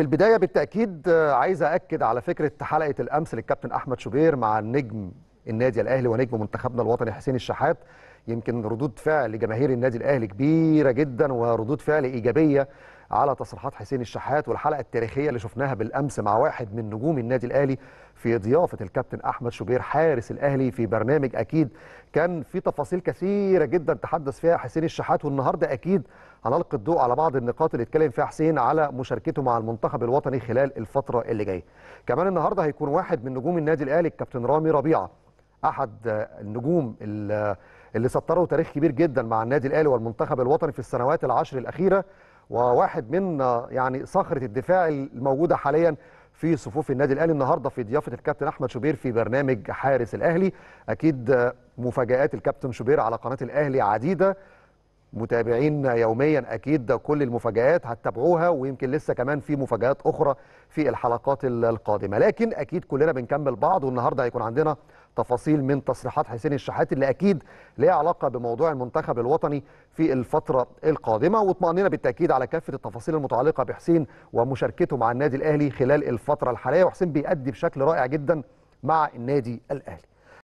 في البدايه بالتاكيد آه، عايز اكد على فكره حلقه الامس للكابتن احمد شوبير مع النجم النادي الاهلي ونجم منتخبنا الوطني حسين الشحات يمكن ردود فعل جماهير النادي الاهلي كبيره جدا وردود فعل ايجابيه على تصريحات حسين الشحات والحلقه التاريخيه اللي شفناها بالامس مع واحد من نجوم النادي الاهلي في ضيافه الكابتن احمد شوبير حارس الاهلي في برنامج اكيد كان في تفاصيل كثيره جدا تحدث فيها حسين الشحات والنهارده اكيد هنلقي الضوء على بعض النقاط اللي اتكلم فيها حسين على مشاركته مع المنتخب الوطني خلال الفتره اللي جايه كمان النهارده هيكون واحد من نجوم النادي الاهلي الكابتن رامي ربيعه احد النجوم اللي سطروا تاريخ كبير جدا مع النادي الاهلي والمنتخب الوطني في السنوات العشر الاخيره وواحد من يعني صخره الدفاع الموجوده حاليا في صفوف النادي الاهلي النهارده في ضيافه الكابتن احمد شوبير في برنامج حارس الاهلي اكيد مفاجات الكابتن شوبير على قناه الاهلي عديده متابعين يوميا اكيد كل المفاجات هتتابعوها ويمكن لسه كمان في مفاجات اخرى في الحلقات القادمه لكن اكيد كلنا بنكمل بعض والنهارده هيكون عندنا تفاصيل من تصريحات حسين الشحات اللي اكيد ليها علاقه بموضوع المنتخب الوطني في الفتره القادمه واطمأنينا بالتاكيد على كافه التفاصيل المتعلقه بحسين ومشاركته مع النادي الاهلي خلال الفتره الحاليه وحسين بيأدي بشكل رائع جدا مع النادي الاهلي